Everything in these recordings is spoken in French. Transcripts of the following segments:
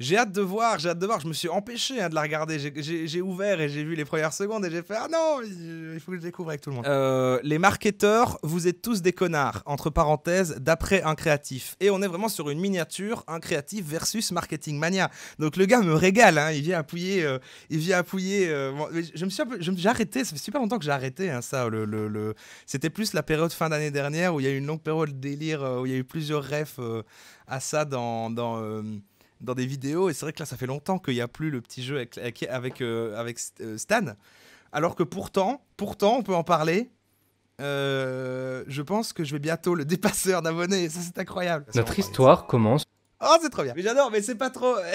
J'ai hâte de voir, j'ai hâte de voir. Je me suis empêché hein, de la regarder. J'ai ouvert et j'ai vu les premières secondes et j'ai fait Ah non, il faut que je découvre avec tout le monde. Euh, les marketeurs, vous êtes tous des connards, entre parenthèses, d'après un créatif. Et on est vraiment sur une miniature, un créatif versus marketing mania. Donc le gars me régale, hein, il vient appuyer. Euh, il vient appuyer euh, je me suis, j'ai arrêté, ça fait super longtemps que j'ai arrêté hein, ça. Le, C'était plus la période fin d'année dernière où il y a eu une longue période de délire, où il y a eu plusieurs refs à ça dans. dans dans des vidéos. Et c'est vrai que là, ça fait longtemps qu'il n'y a plus le petit jeu avec, avec, avec, euh, euh, Stan. Alors que pourtant, pourtant, on peut en parler. Euh, je pense que je vais bientôt le dépasseur d'abonnés. Ça, c'est incroyable. Notre histoire commence. Oh, c'est trop bien. Mais j'adore, mais c'est pas trop.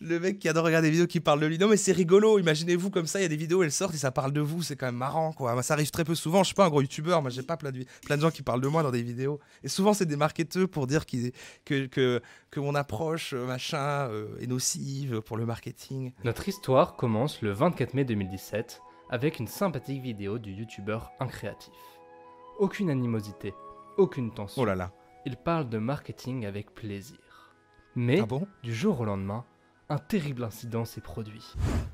le mec qui adore regarder des vidéos qui parlent de lui. Non, mais c'est rigolo. Imaginez-vous comme ça, il y a des vidéos, elles sortent et ça parle de vous. C'est quand même marrant, quoi. ça arrive très peu souvent. Je suis pas un gros youtubeur. Moi, j'ai pas plein de, plein de gens qui parlent de moi dans des vidéos. Et souvent, c'est des marketeurs pour dire que, que, mon approche, euh, machin, euh, est nocive pour le marketing. Notre histoire commence le 24 mai 2017 avec une sympathique vidéo du youtubeur incréatif. Aucune animosité, aucune tension. Oh là là. Il parle de marketing avec plaisir. Mais ah du jour au lendemain, un terrible incident s'est produit.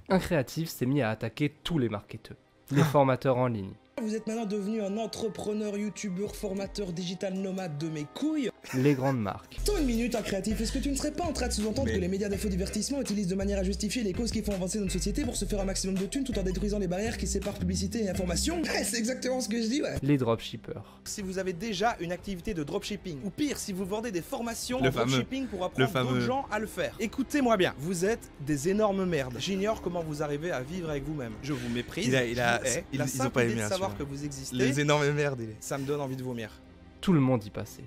Un créatif s'est mis à attaquer tous les marketeurs, les ah. formateurs en ligne. Vous êtes maintenant devenu un entrepreneur, youtubeur, formateur digital nomade de mes couilles les grandes marques. Tant une minute, un créatif, est-ce que tu ne serais pas en train de sous-entendre que les médias d'infodivertissement divertissement utilisent de manière à justifier les causes qui font avancer notre société pour se faire un maximum de thunes tout en détruisant les barrières qui séparent publicité et information C'est exactement ce que je dis, ouais. Les dropshippers. Si vous avez déjà une activité de dropshipping, ou pire, si vous vendez des formations le en dropshipping pour apprendre d'autres gens à le faire, écoutez-moi bien, vous êtes des énormes merdes. J'ignore comment vous arrivez à vivre avec vous-même. Je vous méprise. ils ont pas aimé de hein, savoir que vous existez. Les énormes merdes. Ça me donne envie de vomir. Tout le monde y passait.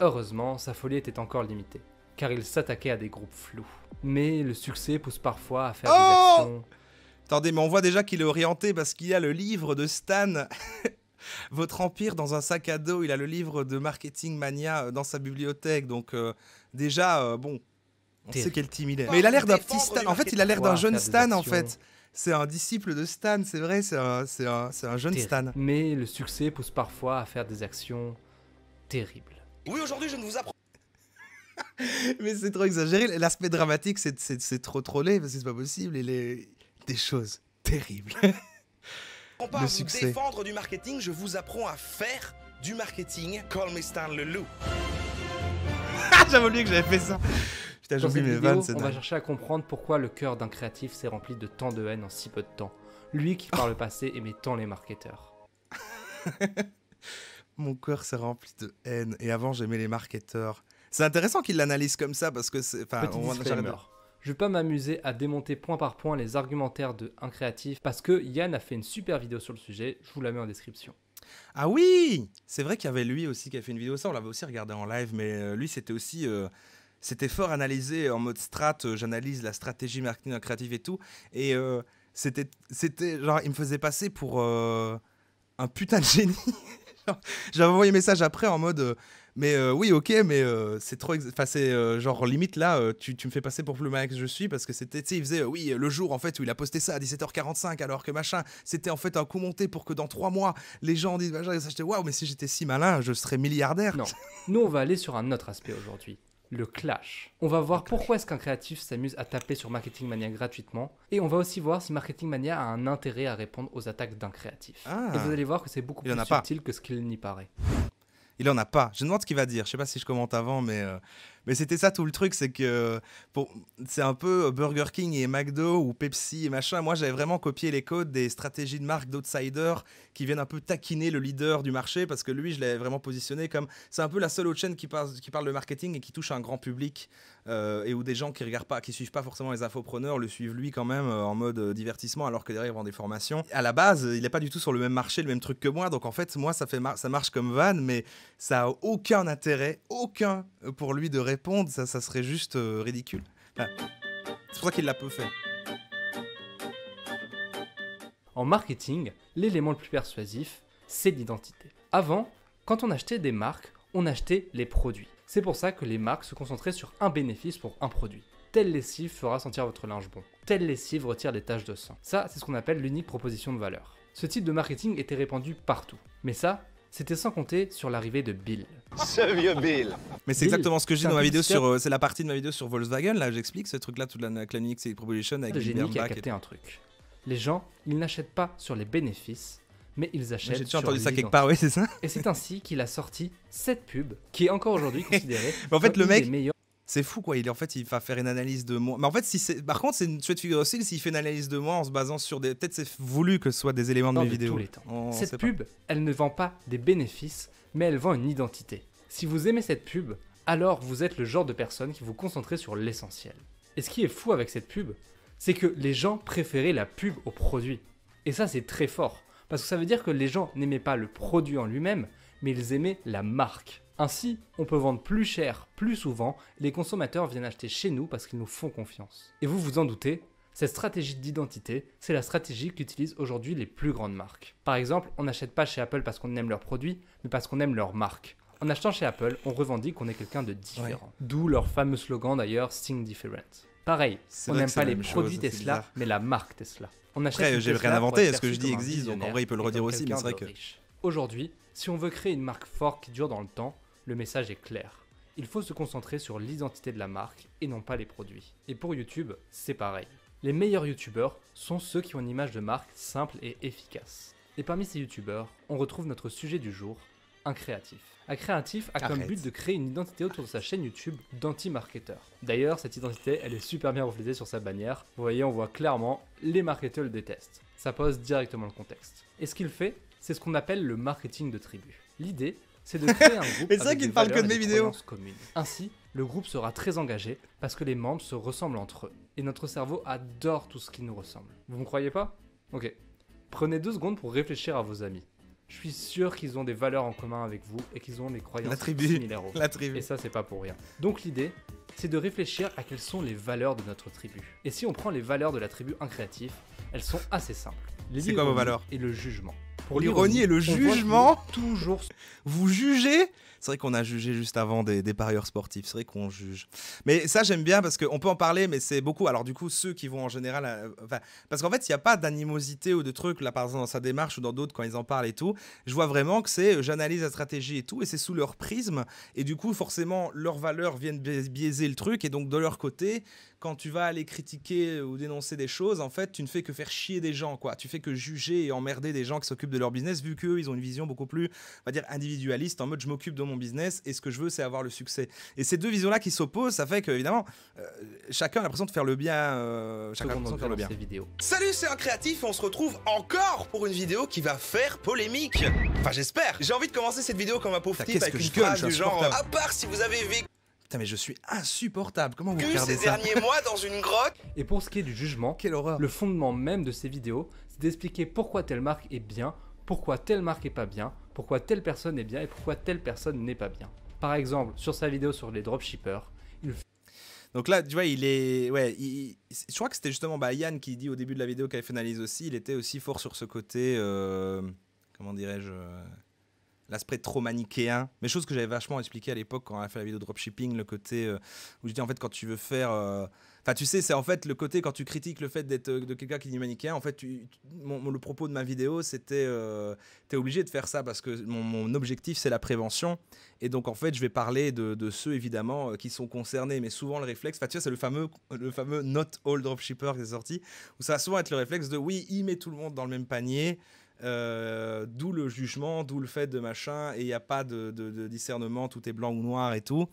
Heureusement, sa folie était encore limitée, car il s'attaquait à des groupes flous. Mais le succès pousse parfois à faire des oh actions. Attendez, mais on voit déjà qu'il est orienté parce qu'il a le livre de Stan. Votre empire dans un sac à dos, il a le livre de Marketing Mania euh, dans sa bibliothèque, donc euh, déjà, euh, bon, on sait quel team il est. Mais il a l'air d'un petit Stan, en fait, il a l'air d'un jeune Stan, en fait c'est un disciple de Stan, c'est vrai, c'est un, jeune Stan. Mais le succès pousse parfois à faire des actions terribles. Oui, aujourd'hui, je ne vous apprends. mais c'est trop exagéré. L'aspect dramatique, c'est trop trollé parce que c'est pas possible. Il est des choses terribles. On pas à défendre du marketing, je vous apprends à faire du marketing. Call me Stan le loup. Ah, j'avais oublié que j'avais fait ça. Putain, j'oublie mes vannes. On va chercher à comprendre pourquoi le cœur d'un créatif s'est rempli de tant de haine en si peu de temps. Lui qui par oh. le passé aimait tant les marketeurs. Mon cœur s'est rempli de haine. Et avant, j'aimais les marketeurs. C'est intéressant qu'il l'analyse comme ça parce que c'est. Enfin, on je vais pas m'amuser à démonter point par point les argumentaires de un créatif parce que Yann a fait une super vidéo sur le sujet, je vous la mets en description. Ah oui C'est vrai qu'il y avait lui aussi qui a fait une vidéo, ça on l'avait aussi regardé en live, mais euh, lui c'était aussi... Euh, c'était fort analysé en mode strat, euh, j'analyse la stratégie marketing créatif et tout, et c'était, c'était genre il me faisait passer pour un putain de génie J'avais envoyé un message après en mode euh, mais euh, oui, ok, mais euh, c'est trop. Enfin, c'est genre limite là, tu, tu, me fais passer pour plus malin que je suis parce que c'était. Tu sais, il faisait oui, le jour en fait où il a posté ça à 17h45 alors que machin, c'était en fait un coup monté pour que dans trois mois, les gens disent machin, ça, waouh, mais si j'étais si malin, je serais milliardaire. Non, nous on va aller sur un autre aspect aujourd'hui le clash. On va voir pourquoi est-ce qu'un créatif s'amuse à taper sur Marketing Mania gratuitement, et on va aussi voir si Marketing Mania a un intérêt à répondre aux attaques d'un créatif. Ah. Et vous allez voir que c'est beaucoup plus subtil que ce qu'il n'y paraît. Il en a pas. Je demande ce qu'il va dire. Je sais pas si je commente avant, mais euh, mais c'était ça tout le truc, c'est que c'est un peu Burger King et McDo ou Pepsi et machin. Moi, j'avais vraiment copié les codes des stratégies de marque d'outsiders qui viennent un peu taquiner le leader du marché parce que lui, je l'avais vraiment positionné comme c'est un peu la seule autre chaîne qui, parle, qui parle de marketing et qui touche un grand public. Euh, et où des gens qui regardent pas, qui suivent pas forcément les infopreneurs le suivent lui quand même euh, en mode euh, divertissement alors que derrière il vend des formations. À la base, il n'est pas du tout sur le même marché, le même truc que moi. Donc en fait, moi ça fait ça marche comme van, mais ça a aucun intérêt, aucun pour lui de répondre. Ça, serait juste ridicule. c'est pour ça qu'il l'a peu fait. En marketing, l'élément le plus persuasif, c'est l'identité. Avant, quand on achetait des marques, on achetait les produits. C'est pour ça que les marques se concentraient sur un bénéfice pour un produit. Telle lessive fera sentir votre linge bon. Telle lessive retire des taches de sang. Ça, c'est ce qu'on appelle l'unique proposition de valeur. Ce type de marketing était répandu partout. Mais ça, c'était sans compter sur l'arrivée de Bill. Ce vieux Bill Mais c'est exactement ce que j'ai dans ma vidéo sur. Euh, c'est la partie de ma vidéo sur Volkswagen, là, j'explique ce truc-là, toute la, la et Unique Proposition avec le génie qui a capté un truc. Les gens, ils n'achètent pas sur les bénéfices, mais ils achètent. J'ai déjà entendu ça quelque part, oui, c'est ça. Et c'est ainsi qu'il a sorti cette pub, qui est encore aujourd'hui considérée. mais en fait, le mec. C'est fou quoi, il en fait il va faire une analyse de moi. Mais en fait, si c'est par contre, c'est une chouette figure aussi s'il fait une analyse de moi en se basant sur des peut-être c'est voulu que ce soit des éléments de mes vidéos. Tous les temps. cette pub, elle ne vend pas des bénéfices, mais elle vend une identité. Si vous aimez cette pub, alors vous êtes le genre de personne qui vous concentrez sur l'essentiel. Et ce qui est fou avec cette pub, c'est que les gens préféraient la pub au produit. Et ça c'est très fort parce que ça veut dire que les gens n'aimaient pas le produit en lui-même, mais ils aimaient la marque. Ainsi, on peut vendre plus cher, plus souvent, les consommateurs viennent acheter chez nous parce qu'ils nous font confiance. Et vous vous en doutez, cette stratégie d'identité, c'est la stratégie qu'utilisent aujourd'hui les plus grandes marques. Par exemple, on n'achète pas chez Apple parce qu'on aime leurs produits, mais parce qu'on aime leur marque. En achetant chez Apple, on revendique qu'on est quelqu'un de différent. D'où leur fameux slogan d'ailleurs, Think Different. Pareil, on n'aime pas les produits hein, Tesla, mais la marque Tesla. On Après, j'ai rien inventé, ce que je dis existe, donc en vrai, il peut le redire aussi, mais c'est vrai que. Aujourd'hui, si on veut créer une marque forte qui dure dans le temps, le message est clair. Il faut se concentrer sur l'identité de la marque et non pas les produits. Et pour YouTube, c'est pareil. Les meilleurs YouTubeurs sont ceux qui ont une image de marque simple et efficace. Et parmi ces YouTubeurs, on retrouve notre sujet du jour, un créatif à Créatif a comme but de créer une identité autour de sa chaîne YouTube d'anti-marketeur. D'ailleurs, cette identité, elle est super bien reflétée sur sa bannière. Vous voyez, on voit clairement, les marketeurs le détestent. Ça pose directement le contexte. Et ce qu'il fait, c'est ce qu'on appelle le marketing de tribu. L'idée, c'est de créer un groupe avec ça des parle que de mes vidéos. communes. Ainsi, le groupe sera très engagé parce que les membres se ressemblent entre eux. Et notre cerveau adore tout ce qui nous ressemble. Vous me croyez pas Ok. Prenez deux secondes pour réfléchir à vos amis je suis sûr qu'ils ont des valeurs en commun avec vous et qu'ils ont des croyances la similaires. La tribu. Et ça, c'est pas pour rien. Donc l'idée, c'est de réfléchir à quelles sont les valeurs de notre tribu. Et si on prend les valeurs de la tribu incréative, elles sont assez simples. C'est quoi vos valeurs Et le jugement pour l'ironie et le jugement. Toujours. Vous jugez c'est vrai qu'on a jugé juste avant des, parieurs sportifs. C'est vrai qu'on juge. Mais ça, j'aime bien parce qu'on peut en parler, mais c'est beaucoup. Alors, du coup, ceux qui vont en général. Euh, parce qu'en fait, il n'y a pas d'animosité ou de trucs, là, par exemple, dans sa démarche ou dans d'autres, quand ils en parlent et tout. Je vois vraiment que c'est. Euh, j'analyse la stratégie et tout, et c'est sous leur prisme. Et du coup, forcément, leurs valeurs viennent biaiser le truc. Et donc, de leur côté, quand tu vas aller critiquer ou dénoncer des choses, en fait, tu ne fais que faire chier des gens, quoi. Tu fais que juger et emmerder des gens qui s'occupent de leur business, vu qu'eux, ils ont une vision beaucoup plus, on va dire, individualiste, en mode je m'occupe de mon business et ce que je veux, c'est avoir le succès. Et ces deux visions-là qui s'opposent, ça fait que, évidemment, euh, chacun a l'impression de faire le bien. Euh, chacun a l'impression de faire le bien. Salut, c'est un créatif, on se retrouve encore pour une vidéo qui va faire polémique. Enfin, j'espère. J'ai envie de commencer cette vidéo comme un pauvre type avec une phrase du genre. À part si vous avez vécu. Putain, mais je suis insupportable. Comment vous que ces derniers mois dans une grotte. Et pour ce qui est du jugement, quelle horreur. Le fondement même de ces vidéos, c'est d'expliquer pourquoi telle marque est bien, pourquoi telle marque est pas bien, pourquoi telle personne est bien et pourquoi telle personne n'est pas bien. Par exemple, sur sa vidéo sur les dropshippers, il donc là, tu vois, il est. Ouais, je crois que c'était justement bah, Yann qui dit au début de la vidéo qu'elle finalise aussi. Il était aussi fort sur ce côté. Euh, comment dirais-je euh, l'aspect trop manichéen, mais chose que j'avais vachement expliqué à l'époque quand on a fait la vidéo dropshipping, le côté euh, où je dis en fait quand tu veux faire... Euh, enfin, tu sais, c'est en fait le côté quand tu critiques le fait d'être euh, de quelqu'un qui dit manichéen. En fait, mon, le propos de ma vidéo, c'était tu es obligé de faire ça parce que mon, objectif, c'est la prévention. Et donc, en fait, je vais parler de, ceux évidemment qui sont concernés, mais souvent le réflexe, enfin, tu vois, c'est le fameux, le fameux Not All Dropshipper qui est sorti, où ça va souvent être le réflexe de oui, il met tout le monde dans le même panier. Euh, d'où le jugement, d'où le fait de machin, et il n'y a pas de, discernement, tout est blanc ou noir et tout.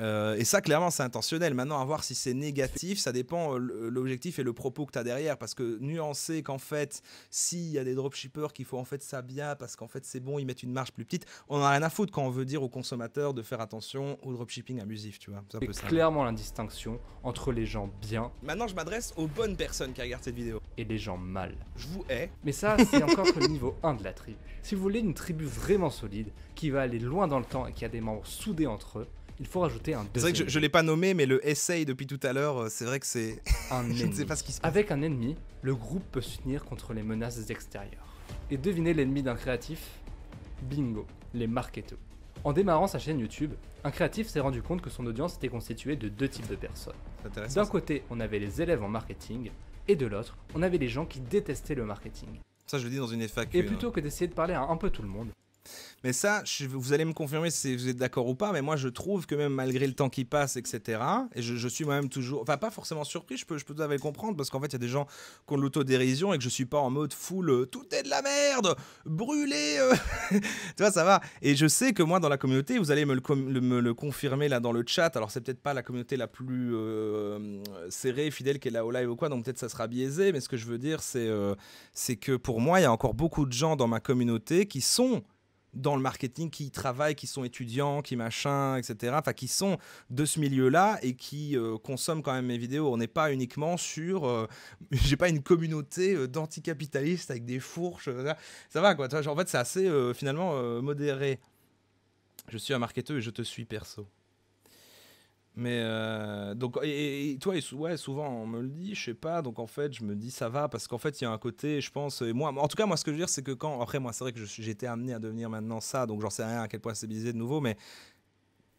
Euh, et ça, clairement, c'est intentionnel. Maintenant, à voir si c'est négatif, ça dépend euh, l'objectif et le propos que tu as derrière. Parce que nuancer qu'en fait, s'il y a des dropshippers qu'il faut en fait ça bien, parce qu'en fait c'est bon, ils mettent une marge plus petite, on n'en a rien à foutre quand on veut dire aux consommateurs de faire attention au dropshipping abusif, tu vois. Ça clairement la distinction entre les gens bien. Maintenant, je m'adresse aux bonnes personnes qui regardent cette vidéo. Et les gens mal. Je vous hais. Mais ça, c'est encore le niveau 1 de la tribu. Si vous voulez une tribu vraiment solide, qui va aller loin dans le temps et qui a des membres soudés entre eux, il faut rajouter un deuxième. C'est vrai que je ne l'ai pas nommé, mais le essay depuis tout à l'heure, euh, c'est vrai que c'est. Un je ne sais se Avec un ennemi, le groupe peut s'unir contre les menaces extérieures. Et devinez l'ennemi d'un créatif Bingo, les marketeurs. En démarrant sa chaîne YouTube, un créatif s'est rendu compte que son audience était constituée de deux types de personnes. D'un côté, on avait les élèves en marketing, et de l'autre, on avait les gens qui détestaient le marketing. Ça, je le dis dans une FAQ. Et hein. plutôt que d'essayer de parler à un peu tout le monde, mais ça, vous allez me confirmer si vous êtes d'accord ou pas, mais moi je trouve que même malgré le temps qui passe, etc., et je, suis moi-même toujours, enfin pas forcément surpris, je peux, je peux tout à fait comprendre, parce qu'en fait il y a des gens qui ont l'autodérision et que je suis pas en mode full, euh, tout est de la merde, brûlé, euh. tu vois, ça va. Et je sais que moi dans la communauté, vous allez me le, confirmer là dans le chat, alors c'est peut-être pas la communauté la plus euh, serrée, fidèle qui est là au live ou quoi, donc peut-être ça sera biaisé, mais ce que je veux dire c'est c'est que pour moi il y a encore beaucoup de gens dans ma communauté qui sont dans le marketing qui travaillent, qui sont étudiants, qui machin, etc. Enfin, qui sont de ce milieu-là et qui euh, consomment quand même mes vidéos. On n'est pas uniquement sur. Euh, j'ai pas une communauté euh, d'anticapitalistes avec des fourches. Ça, va, quoi. en fait, c'est assez finalement modéré. Je suis un marketeur et je te suis perso. Mais euh, donc, et, toi, ouais, souvent on me le dit, je sais pas, donc en fait, je me dis ça va, parce qu'en fait, il y a un côté, je pense, et moi, en tout cas, moi, ce que je veux dire, c'est que quand, après, moi, c'est vrai que j'étais amené à devenir maintenant ça, donc j'en sais rien à quel point c'est biaisé de nouveau, mais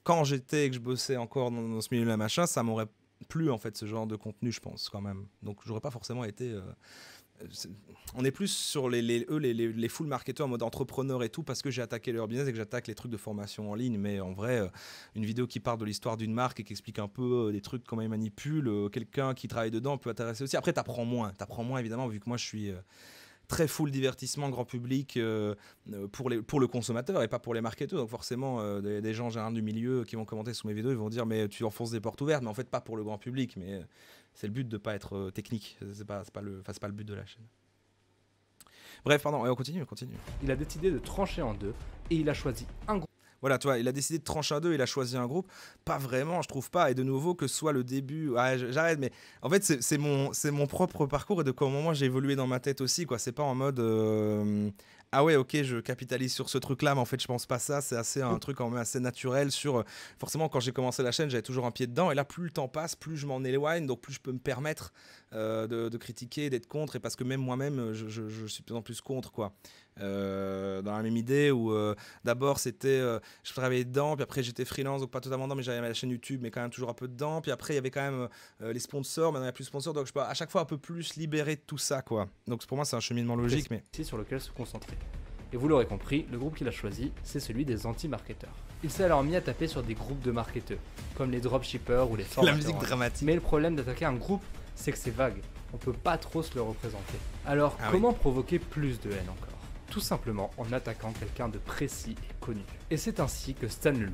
quand j'étais et que je bossais encore dans, ce milieu-là, machin, ça m'aurait plu, en fait, ce genre de contenu, je pense, quand même. Donc, j'aurais pas forcément été. Euh, on est plus sur les, les full marketeurs en mode entrepreneur et tout, parce que j'ai attaqué leur business et que j'attaque les trucs de formation en ligne. Mais en vrai, euh, une vidéo qui parle de l'histoire d'une marque et qui explique un peu euh, des trucs, comment ils manipulent, euh, quelqu'un qui travaille dedans peut intéresser aussi. Après, t'apprends moins, t'apprends moins évidemment, vu que moi je suis très full divertissement grand public pour, le consommateur et pas pour les marketeurs. Donc forcément, des, gens gens un du milieu qui vont commenter sur mes vidéos, ils vont dire mais tu enfonces des portes ouvertes, mais en fait pas pour le grand public. Mais c'est le but de ne pas être euh, technique. C'est pas, pas, le, pas le but de la chaîne. Bref, pardon, on continue, on continue. Il a décidé de trancher en deux et il a choisi un groupe. Voilà, tu vois, il a décidé de trancher en deux, et il a choisi un groupe. Pas vraiment, je trouve pas. Et de nouveau, que ce soit le début. Ah, J'arrête, mais en fait, c'est mon, mon propre parcours et de comment moi j'ai évolué dans ma tête aussi. quoi. C'est pas en mode. Euh, ah ouais, ok, je capitalise sur ce truc-là, mais en fait, je pense pas ça. C'est assez un truc quand même assez naturel. Sur euh, forcément, quand j'ai commencé la chaîne, j'avais toujours un pied dedans, et là, plus le temps passe, plus je m'en éloigne, donc plus je peux me permettre euh, de, critiquer, d'être contre, et parce que même moi-même, je, suis de plus en plus contre, quoi. Euh, dans la même idée où euh, d'abord c'était je travaillais dedans puis après j'étais freelance donc pas totalement dedans mais j'avais la chaîne YouTube mais quand même toujours un peu dedans puis après il y avait quand même les sponsors maintenant il n'y a plus de sponsors donc je peux à chaque fois un peu plus libéré de tout ça quoi donc pour moi c'est un cheminement logique mais sur lequel se concentrer et vous l'aurez compris, le groupe qu'il a choisi, c'est celui des anti-marketeurs. Il s'est alors mis à taper sur des groupes de marketeurs, comme les dropshippers ou les formateurs. La musique dramatique. Mais le problème d'attaquer un groupe c'est que c'est vague. On peut pas trop se le représenter. Alors, ah comment provoquer plus de haine encore Tout simplement en attaquant quelqu'un de précis et connu. Et c'est ainsi que Stan Lulu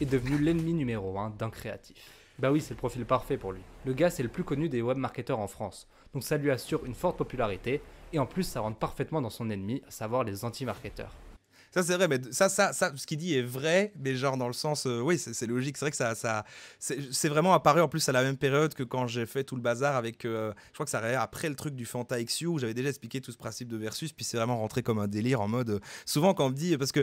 est devenu l'ennemi numéro 1 d'un créatif. Bah oui, c'est le profil parfait pour lui. Le gars, c'est le plus connu des webmarketeurs en France, donc ça lui assure une forte popularité, et en plus, ça rentre parfaitement dans son ennemi, à savoir les anti-marketeurs. Ça, c'est vrai, mais ça, ça, ça, ce qu'il dit est vrai, mais genre dans le sens, euh, oui, c'est logique. C'est vrai que ça, ça c'est vraiment apparu en plus à la même période que quand j'ai fait tout le bazar avec, euh, je crois que ça arrivait après le truc du Fanta XU où j'avais déjà expliqué tout ce principe de versus, puis c'est vraiment rentré comme un délire en mode, euh, souvent quand on me dit, parce que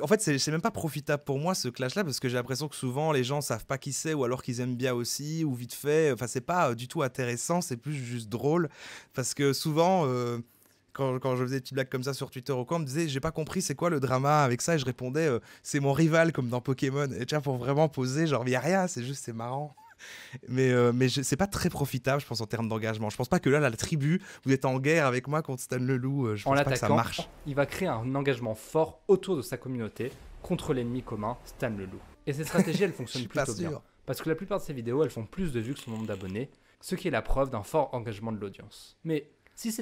en fait, c'est même pas profitable pour moi ce clash-là parce que j'ai l'impression que souvent les gens savent pas qui c'est ou alors qu'ils aiment bien aussi ou vite fait. Enfin, c'est pas du tout intéressant, c'est plus juste drôle parce que souvent quand, quand, je faisais des petites blagues comme ça sur Twitter ou quoi, on me disait j'ai pas compris c'est quoi le drama avec ça et je répondais euh, c'est mon rival comme dans Pokémon. Et tiens pour vraiment poser genre y a rien, c'est juste c'est marrant. Mais, euh, mais c'est pas très profitable, je pense, en termes d'engagement. Je pense pas que là, la tribu, vous êtes en guerre avec moi contre Stan Leloup. Euh, je pense pas que ça marche. Il va créer un engagement fort autour de sa communauté contre l'ennemi commun, Stan Leloup. Et cette stratégie, elle fonctionne plutôt bien. Parce que la plupart de ses vidéos, elles font plus de vues que son nombre d'abonnés, ce qui est la preuve d'un fort engagement de l'audience. Mais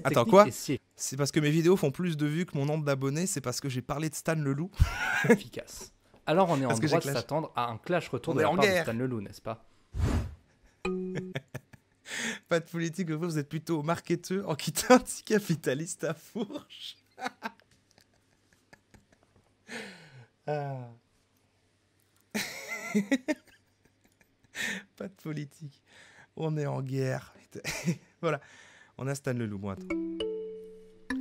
Attends, quoi C'est parce que mes vidéos font plus de vues que mon nombre d'abonnés, c'est parce que j'ai parlé de Stan Leloup. Efficace. Alors on est en droit de s'attendre à un clash retour de la part de Stan Leloup, n'est-ce pas Pas de politique, vous êtes plutôt en un petit capitaliste à fourche. Ah. Pas de politique. On est en guerre. voilà. On a Stan le loup,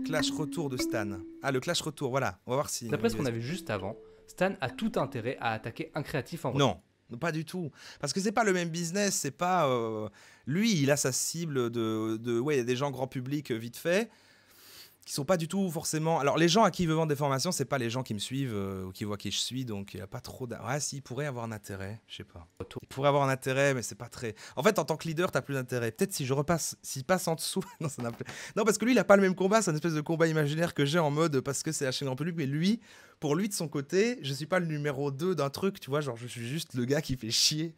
Clash retour de Stan. Ah, le clash retour, voilà. On va voir si. D'après ce qu'on avait juste avant, Stan a tout intérêt à attaquer un créatif en Non. Pas du tout. Parce que c'est pas le même business, c'est pas. Euh, lui, il a sa cible de. de... Ouais, il y a des gens grand public euh, vite fait qui sont pas du tout forcément. Alors, les gens à qui il veut vendre des formations, c'est pas les gens qui me suivent euh, ou qui voient qui je suis, donc il n'y a pas trop. d'intérêt. Ouais, si, il pourrait avoir un intérêt, je sais pas. Il pourrait avoir un intérêt, mais c'est pas très. En fait, en tant que leader, t'as plus d'intérêt. Peut-être si je repasse, s'il passe en dessous. non, ça n'a Non, parce que lui, il a pas le même combat, c'est une espèce de combat imaginaire que j'ai en mode parce que c'est la chaîne grand public, mais lui, pour lui, de son côté, je suis pas le numéro 2 d'un truc, tu vois, genre je suis juste le gars qui fait chier.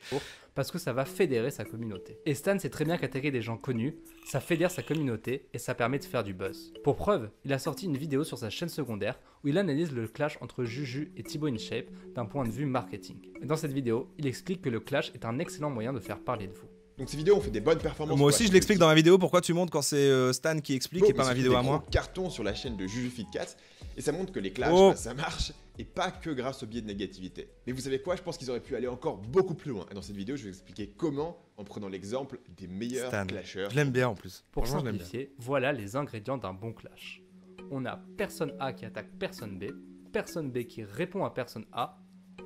Parce que ça va fédérer sa communauté. Et Stan sait très bien qu'attaquer des gens connus, ça fédère sa communauté et ça permet de faire du buzz. Pour preuve, il a sorti une vidéo sur sa chaîne secondaire où il analyse le clash entre Juju et Thibaut InShape d'un point de vue marketing. Et Dans cette vidéo, il explique que le clash est un excellent moyen de faire parler de vous. Donc ces vidéos ont fait des bonnes performances. Moi aussi, je l'explique dans ma vidéo pourquoi tu montres quand c'est euh, Stan qui explique et pas ma vidéo à moi. carton sur la chaîne de Cat et ça montre que les clashs, oh. bah, ça marche et pas que grâce au biais de négativité. Mais vous savez quoi Je pense qu'ils auraient pu aller encore beaucoup plus loin. Et dans cette vidéo, je vais expliquer comment en prenant l'exemple des meilleurs clashers. Je l'aime bien en plus. Pour simplifier, voilà les ingrédients d'un bon clash. On a personne A qui attaque personne B, personne B qui répond à personne A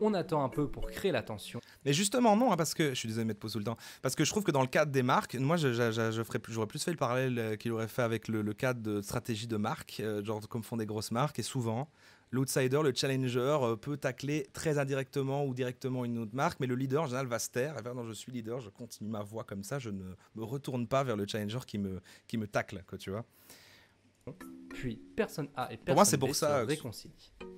on attend un peu pour créer la tension. Mais justement, non, hein, parce que je suis désolé de mettre pause tout le temps, parce que je trouve que dans le cadre des marques, moi, j'aurais je, plus, fait le parallèle euh, qu'il aurait fait avec le, cadre de stratégie de marque, euh, genre comme font des grosses marques, et souvent, l'outsider, le challenger euh, peut tacler très indirectement ou directement une autre marque, mais le leader en général va se taire et je suis leader, je continue ma voix comme ça, je ne me retourne pas vers le challenger qui me, qui tacle, tu vois. Puis personne A et personne pour moi, c'est pour ça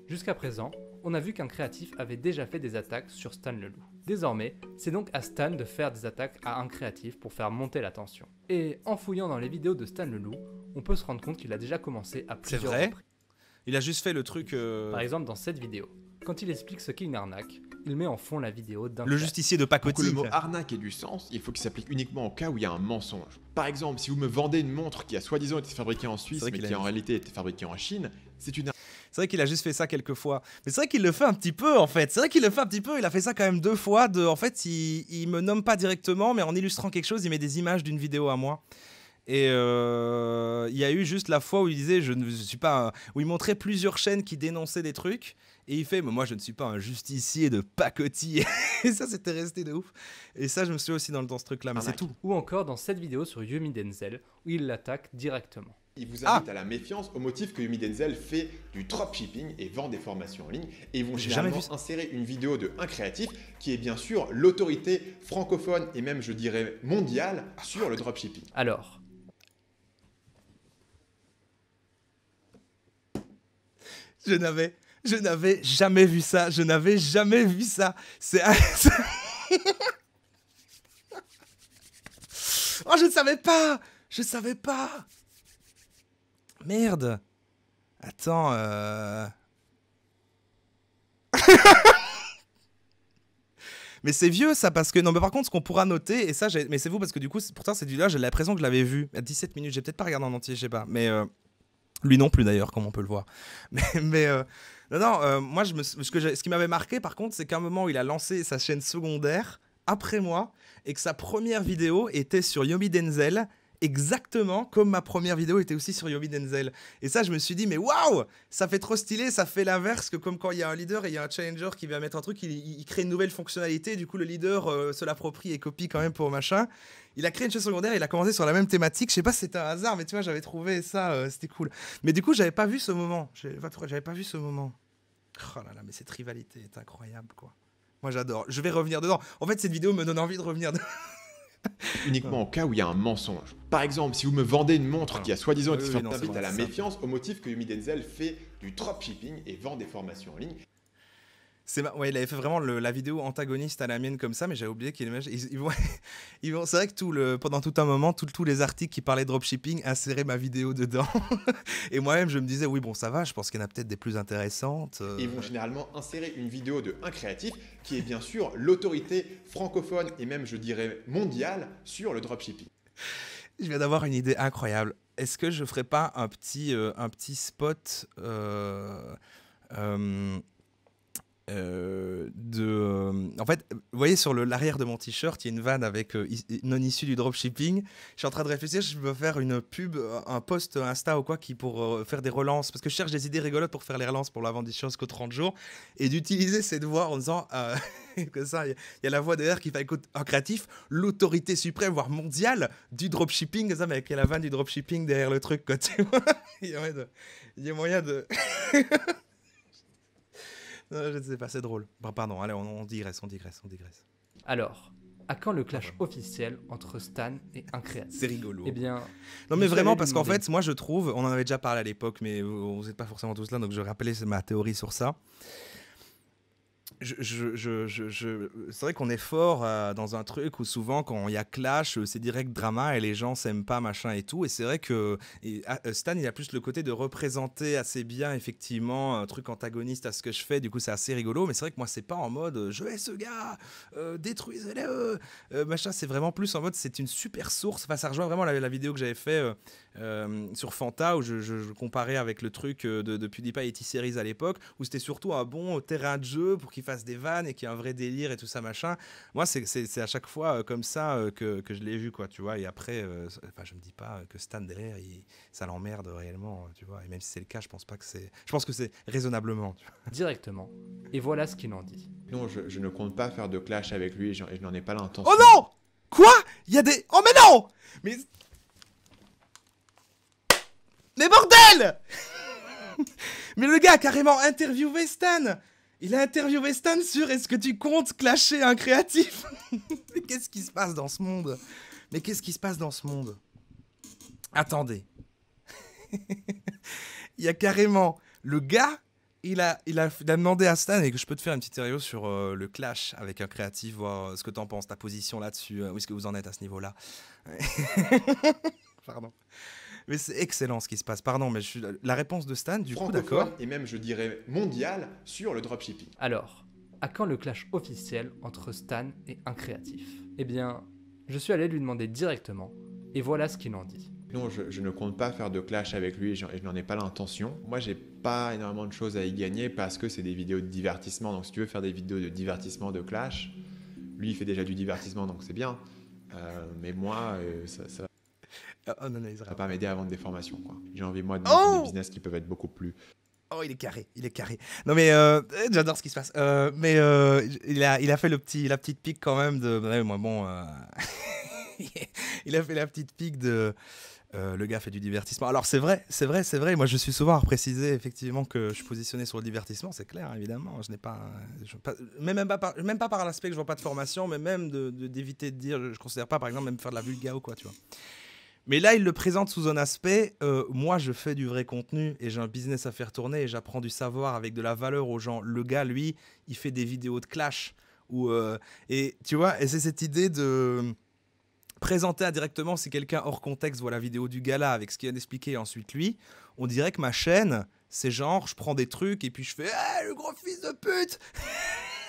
Jusqu'à présent, on a vu qu'un créatif avait déjà fait des attaques sur Stan Loup. Désormais, c'est donc à Stan de faire des attaques à un créatif pour faire monter la tension. Et en fouillant dans les vidéos de Stan Loup, on peut se rendre compte qu'il a déjà commencé à plusieurs C'est vrai Il a juste fait le truc. Euh, Par exemple, dans cette vidéo, quand il explique ce qu'est une arnaque, il met en fond la vidéo d'un. Le justicier de pacotille. Pour que le mot arnaque ait du sens, il faut qu'il s'applique uniquement au cas où il y a un mensonge. Par exemple, si vous me vendez une montre qui a soi-disant été fabriquée en Suisse, mais qui en réalité été fabriquée en Chine, c'est une c'est vrai qu'il a juste fait ça quelques fois. Mais c'est vrai qu'il le fait un petit peu en fait. C'est vrai qu'il le fait un petit peu. Il a fait ça quand même deux fois. De, en fait, il, me nomme pas directement, mais en illustrant quelque chose, il met des images d'une vidéo à moi. Et euh, il y a eu juste la fois où il disait, je ne suis pas, où il montrait plusieurs chaînes qui dénonçaient des trucs. Et il fait, mais moi je ne suis pas un justicier de pacotille. et ça, c'était resté de ouf. Et ça, je me suis aussi dans, le dans ce truc-là, mais ah, c'est tout. Ou encore dans cette vidéo sur Yumi Denzel, où il l'attaque directement. Il vous ah invite à la méfiance au motif que Yumi Denzel fait du dropshipping et vend des formations en ligne et ils vont généralement jamais insérer une vidéo de un créatif qui est bien sûr l'autorité francophone et même je dirais mondiale ah, sur le dropshipping. Alors, je n'avais je n'avais jamais vu ça. Je n'avais jamais vu ça. C'est. oh, je ne savais pas. Je ne savais pas. Merde. Attends. Euh. mais c'est vieux ça parce que non mais par contre ce qu'on pourra noter et ça mais c'est vous parce que du coup pourtant c'est du là j'ai l'impression que je l'avais vu à 17 minutes j'ai peut-être pas regardé en entier je sais pas mais euh, lui non plus d'ailleurs comme on peut le voir mais, euh, non, non, euh, moi, ce, qui m'avait marqué, par contre, c'est qu'un moment, il a lancé sa chaîne secondaire après moi et que sa première vidéo était sur Yomi Denzel exactement comme ma première vidéo était aussi sur Yobi Denzel. Et ça, je me suis dit, mais waouh, ça fait trop stylé, ça fait l'inverse que comme quand il y a un leader et il y a un challenger qui vient mettre un truc, il, crée une nouvelle fonctionnalité, du coup le leader euh, se l'approprie et copie quand même pour machin. Il a créé une chaîne secondaire, il a commencé sur la même thématique, je sais pas si c'était un hasard, mais tu vois, j'avais trouvé ça, euh, c'était cool. Mais du coup, j'avais pas vu ce moment, j'avais pas vu ce moment. Oh là là, mais cette rivalité est incroyable, quoi. Moi, j'adore. Je vais revenir dedans. En fait, cette vidéo me donne envie de revenir dedans. Uniquement ah. au cas où il y a un mensonge. Par exemple, si vous me vendez une montre ah. qui a soi-disant été se à la méfiance au motif que Yumi Denzel fait du dropshipping et vend des formations en ligne, ouais, il avait fait vraiment la vidéo antagoniste à la mienne comme ça, mais j'avais oublié qu'il ils, ils, vont, ils c'est vrai que tout le, pendant tout un moment, tout, tous les articles qui parlaient de dropshipping inséraient ma vidéo dedans. et moi-même, je me disais, oui, bon, ça va, je pense qu'il y en a peut-être des plus intéressantes. Euh. Ils vont généralement insérer une vidéo de un créatif qui est bien sûr l'autorité francophone et même, je dirais, mondiale sur le dropshipping. Je viens d'avoir une idée incroyable. Est-ce que je ferais pas un petit, euh, un petit spot euh, euh euh, de, euh, en fait, vous voyez sur l'arrière de mon t-shirt, il y a une vanne avec euh, non issue du dropshipping. Je suis en train de réfléchir, je veux faire une pub, un post Insta ou quoi qui pour faire des relances, parce que je cherche des idées rigolotes pour faire les relances pour la vente des choses qu'au 30 jours, et d'utiliser cette voix en disant que ça, il y, a la voix derrière qui fait un créatif, l'autorité suprême, voire mondiale du dropshipping, ça, mais avec la vanne du dropshipping derrière le truc, Il y a moyen de. Il y a moyen de... je ne sais pas, c'est drôle. Bon, pardon, allez, on, on, digresse, on digresse, on digresse. Alors, à quand le clash officiel entre Stan et Incréable C'est rigolo. Eh bien. Non, mais vraiment, parce qu'en fait, moi, je trouve, on en avait déjà parlé à l'époque, mais vous n'êtes pas forcément tous là, donc je rappelais ma théorie sur ça je, je, je, c'est vrai qu'on est fort euh, dans un truc où souvent quand il y a clash, euh, c'est direct drama et les gens s'aiment pas, machin et tout. Et c'est vrai que ah, euh, Stan, il a plus le côté de représenter assez bien, effectivement, un truc antagoniste à ce que je fais. Du coup, c'est assez rigolo. Mais c'est vrai que moi, c'est pas en mode je vais ce gars, euh, détruisez-le, machin. C'est vraiment plus en mode c'est une super source. Enfin, ça rejoint vraiment la, vidéo que j'avais fait sur Fanta où je, comparais avec le truc de, de PewDiePie et T-Series à l'époque où c'était surtout un bon terrain de jeu pour qu'il fasse des vannes et qui est un vrai délire et tout ça, machin. Moi, c'est à chaque fois euh, comme ça euh, que, que je l'ai vu, quoi, tu vois. Et après, euh, enfin, je me dis pas que Stan derrière, il, ça l'emmerde réellement, tu vois. Et même si c'est le cas, je pense pas que c'est. Je pense que c'est raisonnablement. Directement. Et voilà ce qu'il en dit. Non, je, ne compte pas faire de clash avec lui, et je n'en ai pas l'intention. Oh non Quoi Il y a des. Oh mais non Mais. Mais bordel Mais le gars carrément interviewé Stan il a interviewé Stan sur Est-ce que tu comptes clasher un créatif Mais Qu'est-ce qui se passe dans ce monde Mais qu'est-ce qui se passe dans ce monde Attendez. il y a carrément le gars, il a, il, a, demandé à Stan et que je peux te faire une petite interview sur euh, le clash avec un créatif, voir euh, ce que t'en penses, ta position là-dessus, euh, où est-ce que vous en êtes à ce niveau-là. Pardon. Mais c'est excellent ce qui se passe. Pardon, mais je la réponse de Stan, du coup, d'accord. Et même, je dirais, mondial sur le dropshipping. Alors, à quand le clash officiel entre Stan et un créatif Eh bien, je suis allé lui demander directement, et voilà ce qu'il en dit. Non, je, ne compte pas faire de clash avec lui et je, n'en ai pas l'intention. Moi, j'ai pas énormément de choses à y gagner parce que c'est des vidéos de divertissement. Donc, si tu veux faire des vidéos de divertissement de clash, lui, il fait déjà du divertissement, donc c'est bien. Euh, mais moi, euh, ça, ça, ah, ah, on analysera. va pas m'aider à vendre des formations, J'ai envie, moi, de oh des business qui peuvent être beaucoup plus. Oh, il est carré, il est carré. Non, mais euh, eh, j'adore ce qui se passe. Euh, mais euh, il, a, il a fait le petit, la petite pique quand même de. moi, bon. il a fait la petite pique de. le gars fait du divertissement. Alors c'est vrai, c'est vrai, c'est vrai. Moi je suis souvent à préciser effectivement que je suis positionné sur le divertissement, c'est clair évidemment. Je n'ai pas, même pas par, même pas l'aspect que je vois pas de formation, mais même d'éviter de, d'éviter de dire, je, ne considère pas par exemple même faire de la vulga ou quoi, tu vois. Mais là, il le présente sous un aspect, euh, moi je fais du vrai contenu et j'ai un business à faire tourner et j'apprends du savoir avec de la valeur aux gens. Le gars, lui, il fait des vidéos de clash. Euh, et tu vois, c'est cette idée de présenter indirectement si quelqu'un hors contexte voit la vidéo du gala avec ce qu'il vient d'expliquer ensuite lui, on dirait que ma chaîne, c'est genre, je prends des trucs et puis je fais eh, le gros fils de pute !»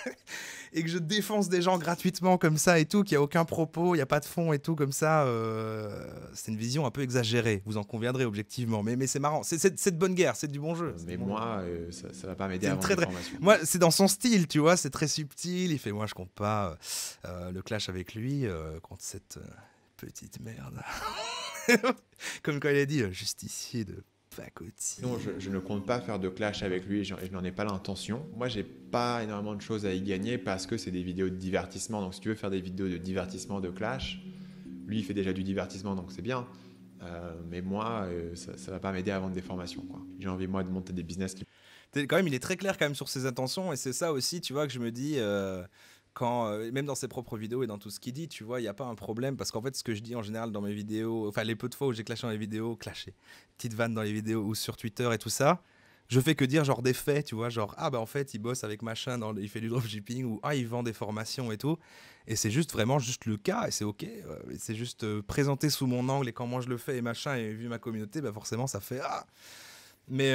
et que je défonce des gens gratuitement comme ça et tout, qu'il n'y a aucun propos, il n'y a pas de fond et tout comme ça, euh, c'est une vision un peu exagérée, vous en conviendrez objectivement. Mais, mais c'est marrant, c'est de bonne guerre, c'est du bon jeu. Mais moi, euh, ça, ne va pas m'aider à très, très... Moi, c'est dans son style, tu vois, c'est très subtil, il fait moi je compte pas euh, le clash avec lui contre cette petite merde. comme quand il a dit justicier de non, je, ne compte pas faire de clash avec lui, je, je n'en ai pas l'intention. Moi, j'ai pas énormément de choses à y gagner parce que c'est des vidéos de divertissement. Donc, si tu veux faire des vidéos de divertissement de clash, lui, il fait déjà du divertissement, donc c'est bien. Euh, mais moi, euh, ça, ne va pas m'aider à vendre des formations. J'ai envie, moi, de monter des business Quand même, il est très clair quand même sur ses intentions, et c'est ça aussi, tu vois, que je me dis. Euh, euh, même dans ses propres vidéos et dans tout ce qu'il dit, tu vois, il n'y a pas un problème parce qu'en fait, ce que je dis en général dans mes vidéos, enfin les peu de fois où j'ai clashé dans les vidéos, clashé, petite vanne dans les vidéos ou sur Twitter et tout ça, je fais que dire genre des faits, tu vois, genre ah bah en fait il bosse avec machin, dans, il fait du dropshipping ou ah il vend des formations et tout. Et c'est juste vraiment juste le cas et c'est ok. Euh, c'est juste euh, présenté sous mon angle et quand moi je le fais et machin et vu ma communauté, bah forcément ça fait ah. Mais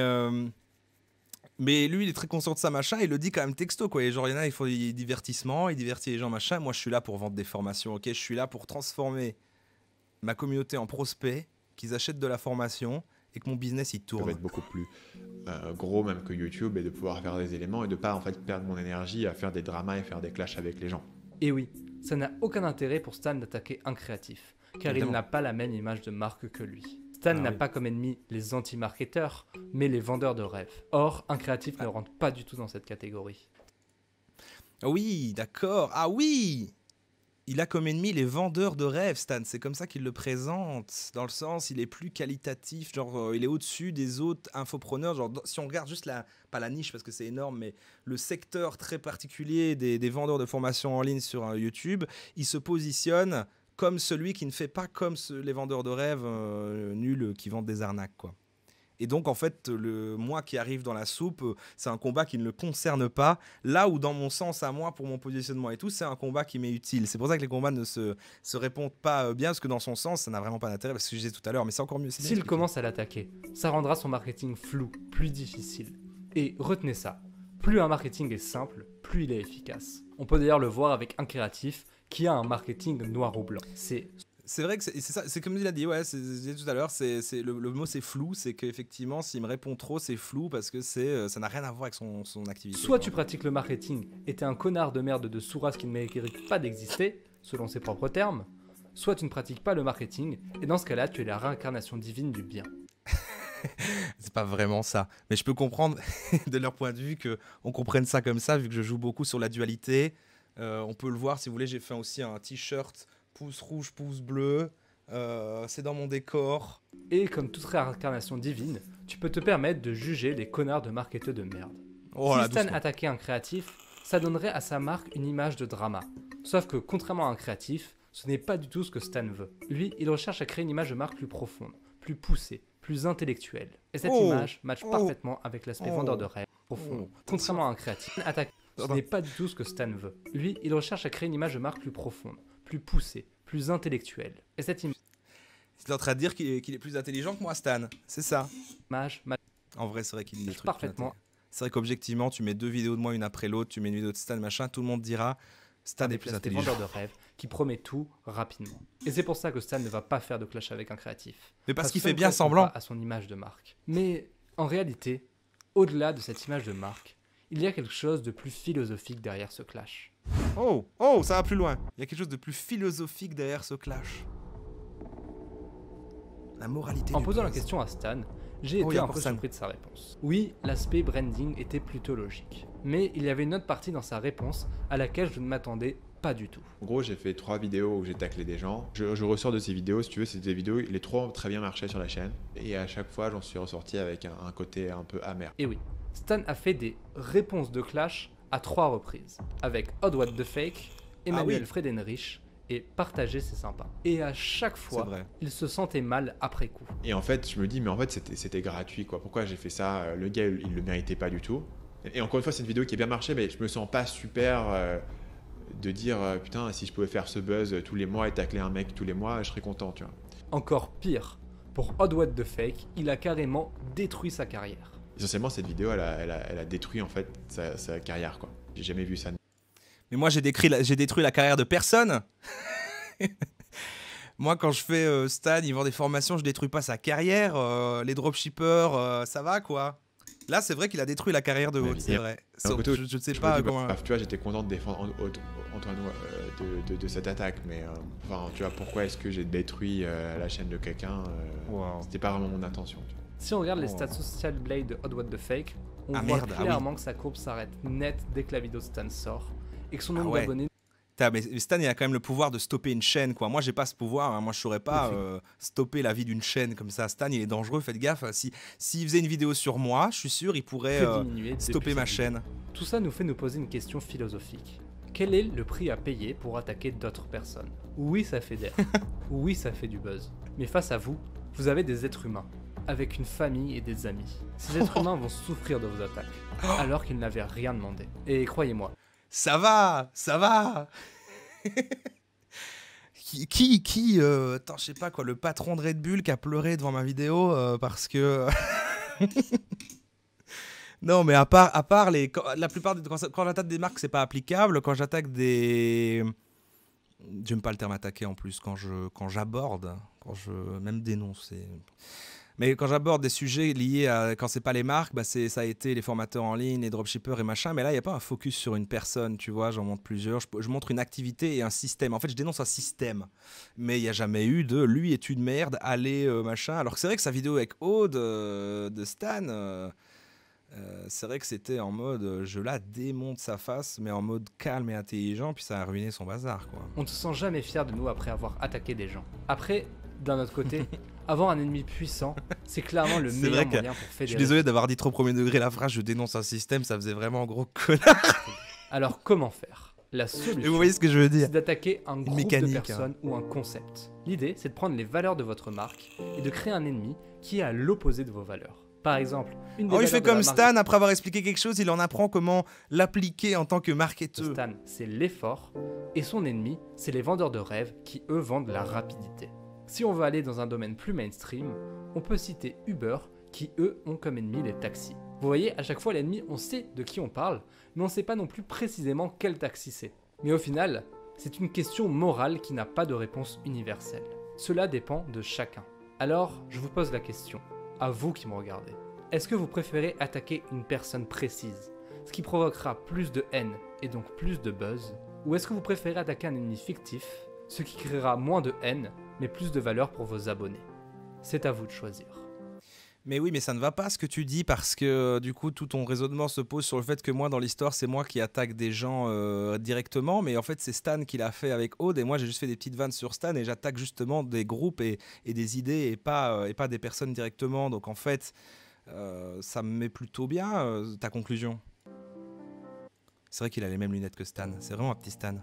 mais lui, il est très conscient de ça, machin. Il le dit quand même texto, quoi. Et genre, il y en a, il faut des divertissements, il divertit les gens, machin. Moi, je suis là pour vendre des formations, ok Je suis là pour transformer ma communauté en prospect, qu'ils achètent de la formation et que mon business, il tourne. Pour être beaucoup plus euh, gros, même que YouTube, et de pouvoir faire des éléments et de pas, en fait, perdre mon énergie à faire des dramas et faire des clashs avec les gens. Et oui, ça n'a aucun intérêt pour Stan d'attaquer un créatif, car il n'a pas la même image de marque que lui. Stan ah n'a pas comme ennemi les anti-marketeurs, mais les vendeurs de rêves. Or, un créatif ne ah. rentre pas du tout dans cette catégorie. Oui, d'accord. Ah oui il a comme ennemi les vendeurs de rêves, Stan. C'est comme ça qu'il le présente. Dans le sens, il est plus qualitatif. Genre, euh, il est au-dessus des autres infopreneurs. Genre, si on regarde juste la, pas la niche parce que c'est énorme, mais le secteur très particulier des, des vendeurs de formation en ligne sur euh, YouTube, il se positionne comme celui qui ne fait pas comme les vendeurs de rêves euh, nuls euh, qui vendent des arnaques, quoi. Et donc, en fait, le moi qui arrive dans la soupe, euh, c'est un combat qui ne le concerne pas. Là où, dans mon sens à moi, pour mon positionnement et tout, c'est un combat qui m'est utile. C'est pour ça que les combats ne se, se répondent pas bien, parce que dans son sens, ça n'a vraiment pas d'intérêt, parce que je disais tout à l'heure, mais c'est encore mieux. S'il commence à l'attaquer, ça rendra son marketing flou, plus difficile. Et retenez ça, plus un marketing est simple, plus il est efficace. On peut d'ailleurs le voir avec un créatif qui a un marketing noir ou blanc. C'est c'est vrai que c'est ça, c'est comme il a dit, ouais, c'est tout à l'heure, c'est le, le, mot c'est flou, c'est qu'effectivement, s'il me répond trop, c'est flou parce que c'est euh, ça n'a rien à voir avec son, son activité. Soit tu pratiques le marketing et t'es un connard de merde de sourasse qui ne mérite pas d'exister, selon ses propres termes, soit tu ne pratiques pas le marketing et dans ce cas-là, tu es la réincarnation divine du bien. c'est pas vraiment ça. Mais je peux comprendre de leur point de vue que on comprenne ça comme ça, vu que je joue beaucoup sur la dualité, euh, on peut le voir, si vous voulez, j'ai fait aussi un t-shirt pouce rouge, pouce bleu. Euh, c'est dans mon décor. Et comme toute réincarnation divine, tu peux te permettre de juger les connards de marketeurs de merde. Oh si Stan attaquait un créatif, ça donnerait à sa marque une image de drama. Sauf que contrairement à un créatif, ce n'est pas du tout ce que Stan veut. Lui, il recherche à créer une image de marque plus profonde, plus poussée, plus intellectuelle. Et cette oh. image matche oh. parfaitement avec l'aspect vendeur de rêve profond. Contrairement à un créatif, attaque ce n'est pas du tout ce que Stan veut. Lui, il recherche à créer une image de marque plus profonde, plus poussée, plus intellectuelle. Et cette image. C'est en train de dire qu'il est, plus intelligent que moi, Stan. C'est ça. En vrai, c'est vrai qu'il est... Parfaitement. C'est vrai qu'objectivement, tu mets deux vidéos de moi une après l'autre, tu mets une vidéo de Stan, machin, tout le monde dira Stan est plus intelligent. vendeur de rêve qui promet tout rapidement. Et c'est pour ça que Stan ne va pas faire de clash avec un créatif. Mais parce qu'il fait bien semblant. À son image de marque. Mais en réalité, au-delà de cette image de marque, il y a quelque chose de plus philosophique derrière ce clash. Oh, oh, ça va plus loin. Il y a quelque chose de plus philosophique derrière ce clash. La moralité. En posant la question à Stan, j'ai oh, été un peu surpris de sa réponse. Oui, l'aspect branding était plutôt logique. Mais il y avait une autre partie dans sa réponse à laquelle je ne m'attendais pas du tout. En gros, j'ai fait trois vidéos où j'ai taclé des gens. Je, ressors de ces vidéos, si tu veux, c'est des vidéos, les trois ont très bien marché sur la chaîne. Et à chaque fois, j'en suis ressorti avec un, un côté un peu amer. Et oui, Stan a fait des réponses de clash à trois reprises, avec Odd What the Fake, ah Emmanuel Fredenrich et partager c'est sympa. Et à chaque fois, il se sentait mal après coup. Et en fait, je me dis, mais en fait, c'était gratuit, quoi. Pourquoi j'ai fait ça euh, Le gars, il, ne le méritait pas du tout. Et, encore une fois, c'est une vidéo qui a bien marché, mais je me sens pas super euh, de dire, euh, putain, si je pouvais faire ce buzz tous les mois et tacler un mec tous les mois, je serais content, tu vois. Encore pire, pour Odd What the Fake, il a carrément détruit sa carrière essentiellement, cette vidéo, elle a, elle a, elle a détruit en fait sa, carrière. quoi. J'ai jamais vu ça. Mais moi, j'ai détruit la carrière de personne. Moi, quand je fais euh, Stan, il vend des formations, je détruis pas sa carrière. Euh, les dropshippers, euh, ça va quoi. Là, c'est vrai qu'il a détruit la carrière de Haute, c'est vrai. je ne sais pas bah, comment. Bah, tu vois, j'étais content de défendre Antoine de, cette attaque, mais tu vois, pourquoi est-ce que j'ai détruit la chaîne de quelqu'un C'était pas vraiment mon intention. Si on regarde les oh. stats social Blade de Hot What the Fake, on ah, voit ah clairement que sa courbe s'arrête net dès que la vidéo de Stan sort et que son ah nombre d'abonnés. Mais Stan, il a quand même le pouvoir de stopper une chaîne, quoi. Moi, j'ai pas ce pouvoir. Hein. Moi, je saurais pas euh, stopper la vie d'une chaîne comme ça. Stan, il est dangereux. Faites gaffe. s'il faisait une vidéo sur moi, je suis sûr, il pourrait euh, stopper ma chaîne. Tout ça nous fait nous poser une question philosophique. Quel est le prix à payer pour attaquer d'autres personnes Oui, ça fait d'air. oui, ça fait du buzz. Mais face à vous, vous avez des êtres humains avec une famille et des amis. Ces êtres humains vont souffrir de vos attaques, oh. alors qu'ils n'avaient rien demandé. Et croyez-moi. Ça va, ça va. qui, qui, qui euh, attends, je sais pas quoi, le patron de Red Bull qui a pleuré devant ma vidéo euh, parce que. non, mais à part, à part les, quand, la plupart des, quand, j'attaque des marques, c'est pas applicable. Quand j'attaque des, j'aime pas le terme attaquer en plus. Quand je, quand j'aborde, quand je même dénonce. Mais quand j'aborde des sujets liés à quand c'est pas les marques, bah c'est ça a été les formateurs en ligne, les dropshippers et machin. Mais là, il n'y a pas un focus sur une personne, tu vois. J'en montre plusieurs. Je, montre une activité et un système. En fait, je dénonce un système. Mais il n'y a jamais eu de lui est une merde, allez, euh, machin. Alors que c'est vrai que sa vidéo avec Aude euh, de Stan. Euh, c'est vrai que c'était en mode je la démonte sa face, mais en mode calme et intelligent, puis ça a ruiné son bazar quoi. On ne se sent jamais fier de nous après avoir attaqué des gens. Après, d'un autre côté, avant un ennemi puissant, c'est clairement le meilleur que moyen pour fédérer. Je suis désolé d'avoir dit trop premier degré la phrase je dénonce un système, ça faisait vraiment un gros connard. Alors comment faire La solution, vous que je veux dire, c'est d'attaquer un groupe de hein. personnes ou un concept. L'idée, c'est de prendre les valeurs de votre marque et de créer un ennemi qui est à l'opposé de vos valeurs par exemple. Une des oh, il fait comme Stan, après avoir expliqué quelque chose, il en apprend comment l'appliquer en tant que marketeur. Stan, c'est l'effort, et son ennemi, c'est les vendeurs de rêves qui, eux, vendent la rapidité. Si on veut aller dans un domaine plus mainstream, on peut citer Uber, qui eux ont comme ennemi les taxis. Vous voyez, à chaque fois l'ennemi, on sait de qui on parle, mais on ne sait pas non plus précisément quel taxi c'est. Mais au final, c'est une question morale qui n'a pas de réponse universelle. Cela dépend de chacun. Alors, je vous pose la question, à vous qui me regardez. Est-ce que vous préférez attaquer une personne précise, ce qui provoquera plus de haine et donc plus de buzz Ou est-ce que vous préférez attaquer un ennemi fictif, ce qui créera moins de haine mais plus de valeur pour vos abonnés. C'est à vous de choisir. Mais oui, mais ça ne va pas ce que tu dis parce que euh, du coup tout ton raisonnement se pose sur le fait que moi dans l'histoire c'est moi qui attaque des gens euh, directement, mais en fait c'est Stan qui l'a fait avec Aude et moi j'ai juste fait des petites vannes sur Stan et j'attaque justement des groupes et, des idées et pas, euh, et pas des personnes directement. Donc en fait ça me met plutôt bien ta conclusion. C'est vrai qu'il a les mêmes lunettes que Stan, c'est vraiment un petit Stan.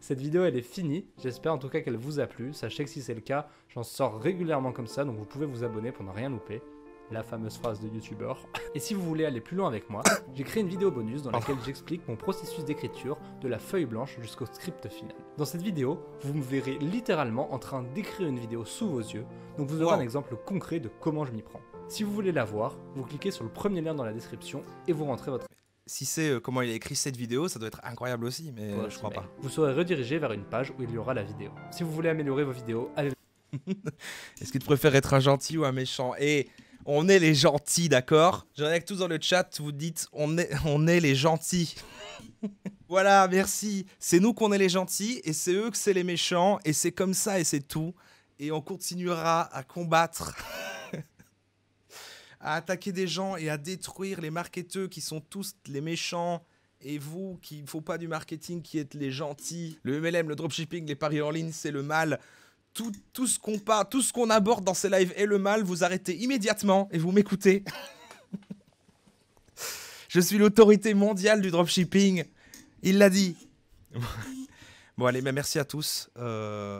Cette vidéo elle est finie, j'espère en tout cas qu'elle vous a plu, sachez que si c'est le cas, j'en sors régulièrement comme ça, donc vous pouvez vous abonner pour ne rien louper la fameuse phrase de youtubeur. Et si vous voulez aller plus loin avec moi, j'ai créé une vidéo bonus dans laquelle j'explique mon processus d'écriture de la feuille blanche jusqu'au script final. Dans cette vidéo, vous me verrez littéralement en train d'écrire une vidéo sous vos yeux, donc vous aurez un exemple concret de comment je m'y prends. Si vous voulez la voir, vous cliquez sur le premier lien dans la description et vous rentrez votre si c'est euh, comment il a écrit cette vidéo, ça doit être incroyable aussi, mais euh, je crois pas. Vous serez redirigé vers une page où il y aura la vidéo. Si vous voulez améliorer vos vidéos, allez. Est-ce qu'il tu préfères être un gentil ou un méchant Et on est les gentils, d'accord J'en ai tous dans le chat, vous dites on on est les gentils. voilà, merci. C'est nous qu'on est les gentils et c'est eux que c'est les méchants et c'est comme ça et c'est tout. Et on continuera à combattre à attaquer des gens et à détruire les marketeurs qui sont tous les méchants et vous qui ne faut pas du marketing, qui êtes les gentils, le MLM, le dropshipping, les paris en ligne, c'est le mal. Tout, tout ce qu'on tout ce qu'on aborde dans ces lives est le mal. Vous arrêtez immédiatement et vous m'écoutez. Je suis l'autorité mondiale du dropshipping. Il l'a dit. bon allez, mais merci à tous. Euh,